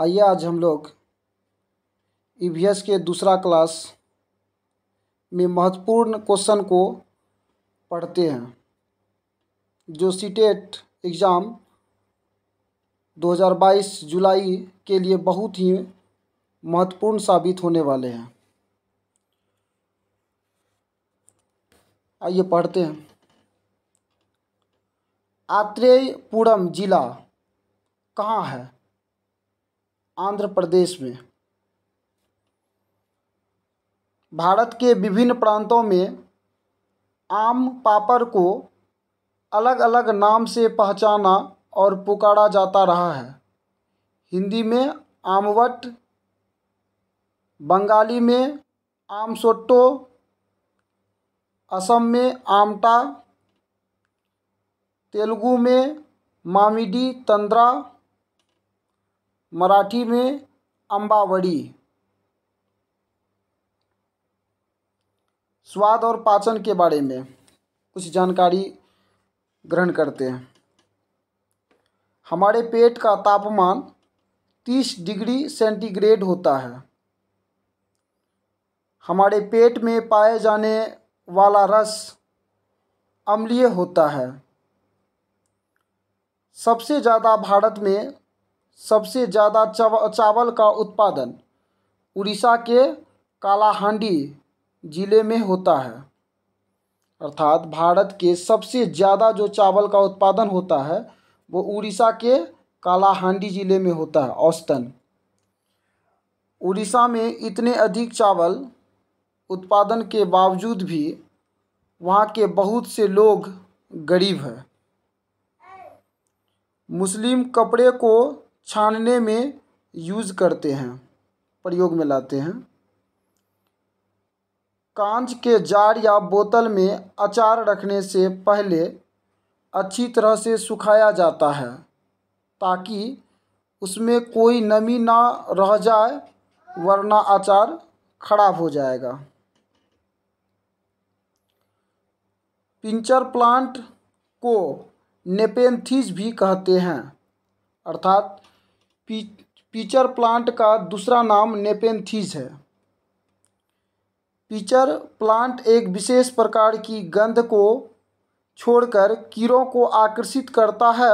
आइए आज हम लोग ई e के दूसरा क्लास में महत्वपूर्ण क्वेश्चन को पढ़ते हैं जो सीटेट एग्ज़ाम 2022 जुलाई के लिए बहुत ही महत्वपूर्ण साबित होने वाले हैं आइए पढ़ते हैं आत्रेयपुरम जिला कहाँ है आंध्र प्रदेश में भारत के विभिन्न प्रांतों में आम पापड़ को अलग अलग नाम से पहचाना और पुकारा जाता रहा है हिंदी में आमवट बंगाली में आमसोट्टो असम में आमटा तेलुगु में मामिडी तंद्रा मराठी में अम्बावड़ी स्वाद और पाचन के बारे में कुछ जानकारी ग्रहण करते हैं हमारे पेट का तापमान 30 डिग्री सेंटीग्रेड होता है हमारे पेट में पाए जाने वाला रस अम्लीय होता है सबसे ज़्यादा भारत में सबसे ज़्यादा चावल का उत्पादन उड़ीसा के कालाहांडी जिले में होता है अर्थात भारत के सबसे ज़्यादा जो चावल का उत्पादन होता है वो उड़ीसा के कालाहांडी जिले में होता है औसतन उड़ीसा में इतने अधिक चावल उत्पादन के बावजूद भी वहाँ के बहुत से लोग गरीब हैं मुस्लिम कपड़े को छानने में यूज करते हैं प्रयोग में लाते हैं कांच के जार या बोतल में अचार रखने से पहले अच्छी तरह से सुखाया जाता है ताकि उसमें कोई नमी ना रह जाए वरना अचार खराब हो जाएगा पिंचर प्लांट को नेपेंथीज भी कहते हैं अर्थात पिचर प्लांट का दूसरा नाम नेपेंथीज है पिचर प्लांट एक विशेष प्रकार की गंध को छोड़कर कीड़ों को आकर्षित करता है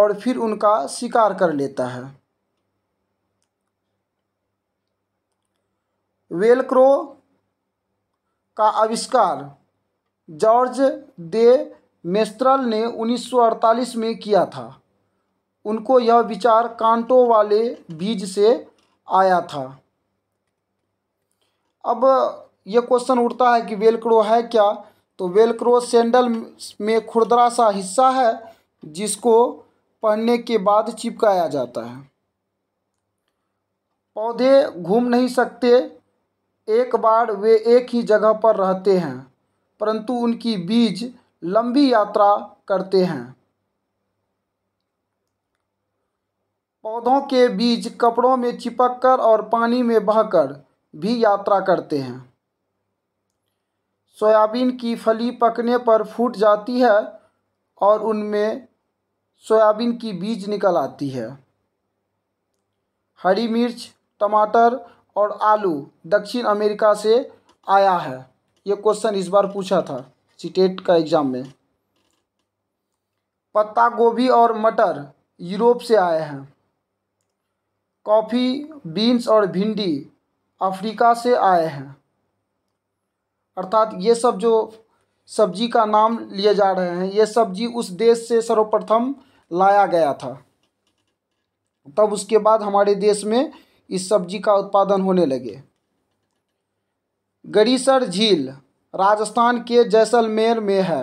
और फिर उनका शिकार कर लेता है वेलक्रो का आविष्कार जॉर्ज दे मेस्ट्रल ने 1948 में किया था उनको यह विचार कांटों वाले बीज से आया था अब यह क्वेश्चन उठता है कि वेलक्रो है क्या तो वेलक्रो सैंडल में खुरदरा सा हिस्सा है जिसको पहनने के बाद चिपकाया जाता है पौधे घूम नहीं सकते एक बार वे एक ही जगह पर रहते हैं परंतु उनकी बीज लंबी यात्रा करते हैं पौधों के बीज कपड़ों में चिपक कर और पानी में बहकर भी यात्रा करते हैं सोयाबीन की फली पकने पर फूट जाती है और उनमें सोयाबीन की बीज निकल आती है हरी मिर्च टमाटर और आलू दक्षिण अमेरिका से आया है ये क्वेश्चन इस बार पूछा था सीटेट का एग्ज़ाम में पत्ता गोभी और मटर यूरोप से आए हैं कॉफ़ी बीन्स और भिंडी अफ्रीका से आए हैं अर्थात ये सब जो सब्जी का नाम लिए जा रहे हैं ये सब्जी उस देश से सर्वप्रथम लाया गया था तब उसके बाद हमारे देश में इस सब्जी का उत्पादन होने लगे गरीसर झील राजस्थान के जैसलमेर में है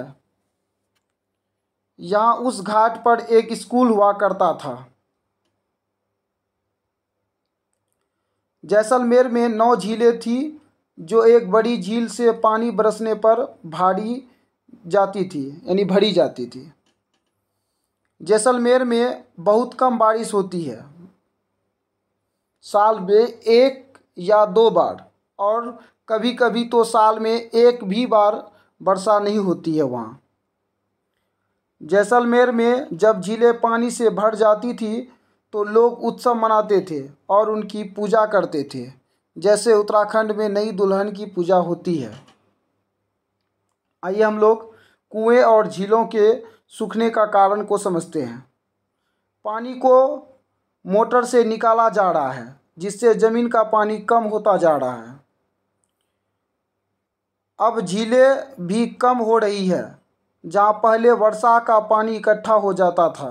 यहाँ उस घाट पर एक स्कूल हुआ करता था जैसलमेर में नौ झीलें थीं जो एक बड़ी झील से पानी बरसने पर भारी जाती थी यानी भरी जाती थी जैसलमेर में बहुत कम बारिश होती है साल में एक या दो बार और कभी कभी तो साल में एक भी बार वर्षा नहीं होती है वहाँ जैसलमेर में जब झीलें पानी से भर जाती थी तो लोग उत्सव मनाते थे और उनकी पूजा करते थे जैसे उत्तराखंड में नई दुल्हन की पूजा होती है आइए हम लोग कुएं और झीलों के सूखने का कारण को समझते हैं पानी को मोटर से निकाला जा रहा है जिससे ज़मीन का पानी कम होता जा रहा है अब झीलें भी कम हो रही है जहाँ पहले वर्षा का पानी इकट्ठा हो जाता था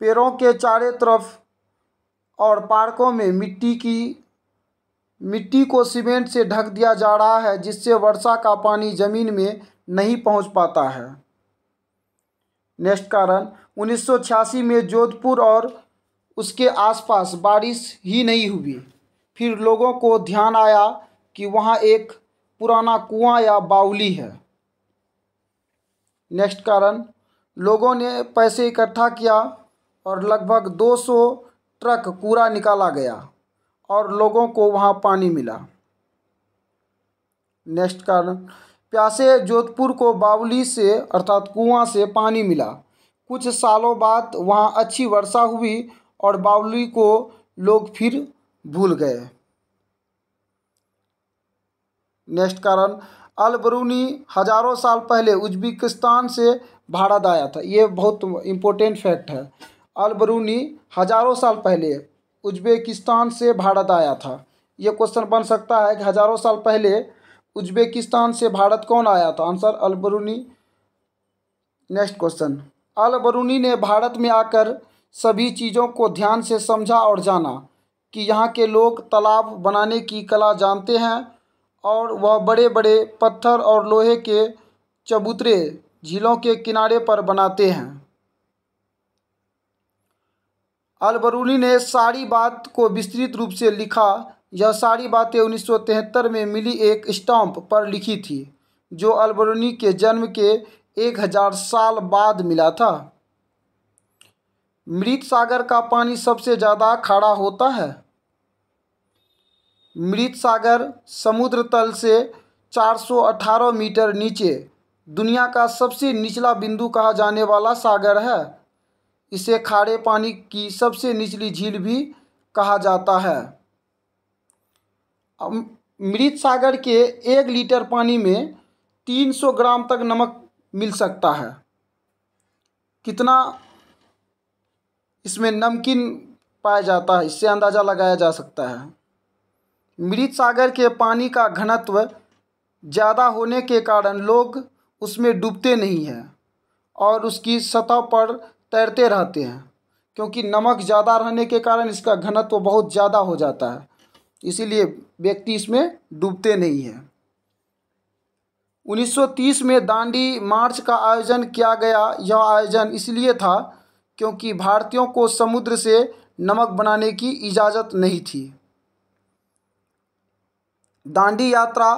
पेड़ों के चारों तरफ और पार्कों में मिट्टी की मिट्टी को सीमेंट से ढक दिया जा रहा है जिससे वर्षा का पानी जमीन में नहीं पहुंच पाता है नेक्स्ट कारण 1986 में जोधपुर और उसके आसपास बारिश ही नहीं हुई फिर लोगों को ध्यान आया कि वहाँ एक पुराना कुआं या बाउली है नेक्स्ट कारण लोगों ने पैसे इकट्ठा किया और लगभग 200 ट्रक कूड़ा निकाला गया और लोगों को वहां पानी मिला नेक्स्ट कारण प्यासे जोधपुर को बावली से अर्थात कुआं से पानी मिला कुछ सालों बाद वहां अच्छी वर्षा हुई और बावली को लोग फिर भूल गए नेक्स्ट कारण अलबरूनी हजारों साल पहले उज्बेकिस्तान से भारत आया था ये बहुत इम्पोर्टेंट फैक्ट है अलबरूनी हजारों साल पहले उज्बेकिस्तान से भारत आया था ये क्वेश्चन बन सकता है कि हजारों साल पहले उज्बेकिस्तान से भारत कौन आया था answer Alberuni next question Alberuni ने भारत में आकर सभी चीज़ों को ध्यान से समझा और जाना कि यहाँ के लोग तालाब बनाने की कला जानते हैं और वह बड़े बड़े पत्थर और लोहे के चबूतरे झीलों के किनारे पर बनाते हैं अलबरूनी ने सारी बात को विस्तृत रूप से लिखा यह सारी बातें उन्नीस में मिली एक स्टाम्प पर लिखी थी जो अलबरूनी के जन्म के एक हजार साल बाद मिला था मृत सागर का पानी सबसे ज़्यादा खड़ा होता है मृत सागर समुद्र तल से 418 मीटर नीचे दुनिया का सबसे निचला बिंदु कहा जाने वाला सागर है इसे खारे पानी की सबसे निचली झील भी कहा जाता है मृत सागर के एक लीटर पानी में 300 ग्राम तक नमक मिल सकता है कितना इसमें नमकीन पाया जाता है इससे अंदाज़ा लगाया जा सकता है मृत सागर के पानी का घनत्व ज़्यादा होने के कारण लोग उसमें डूबते नहीं हैं और उसकी सतह पर तैरते रहते हैं क्योंकि नमक ज़्यादा रहने के कारण इसका घनत्व तो बहुत ज़्यादा हो जाता है इसीलिए व्यक्ति इसमें डूबते नहीं हैं 1930 में दांडी मार्च का आयोजन किया गया यह आयोजन इसलिए था क्योंकि भारतीयों को समुद्र से नमक बनाने की इजाज़त नहीं थी दांडी यात्रा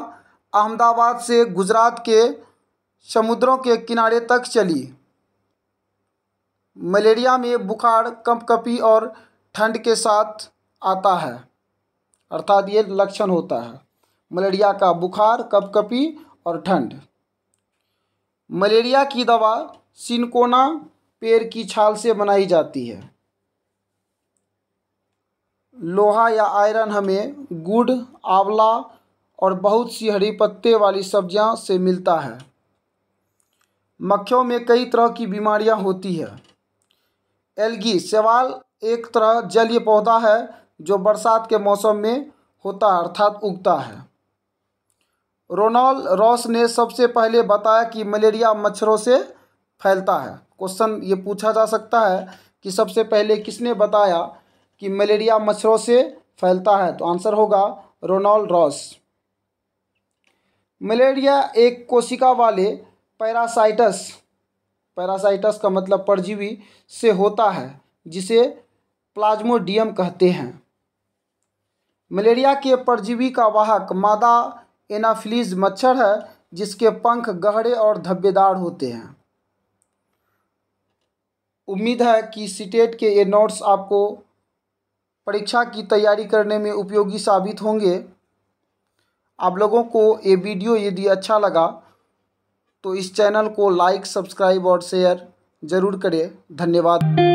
अहमदाबाद से गुजरात के समुद्रों के किनारे तक चली मलेरिया में बुखार कंपकपी और ठंड के साथ आता है अर्थात ये लक्षण होता है मलेरिया का बुखार कंपकपी और ठंड मलेरिया की दवा सिनकोना पेड़ की छाल से बनाई जाती है लोहा या आयरन हमें गुड़ आंवला और बहुत सी हरी पत्ते वाली सब्जियां से मिलता है मक्खियों में कई तरह की बीमारियां होती है एल्गी सवाल एक तरह जलीय पौधा है जो बरसात के मौसम में होता है अर्थात उगता है रोनाल्ड रॉस ने सबसे पहले बताया कि मलेरिया मच्छरों से फैलता है क्वेश्चन ये पूछा जा सकता है कि सबसे पहले किसने बताया कि मलेरिया मच्छरों से फैलता है तो आंसर होगा रोनाल्ड रॉस मलेरिया एक कोशिका वाले पैरासाइटस पैरासाइटस का मतलब परजीवी से होता है जिसे प्लाज्मोडियम कहते हैं मलेरिया के परजीवी का वाहक मादा एनाफिलीज मच्छर है जिसके पंख गहरे और धब्बेदार होते हैं उम्मीद है कि सीटेट के ये नोट्स आपको परीक्षा की तैयारी करने में उपयोगी साबित होंगे आप लोगों को ये वीडियो यदि अच्छा लगा तो इस चैनल को लाइक सब्सक्राइब और शेयर ज़रूर करें धन्यवाद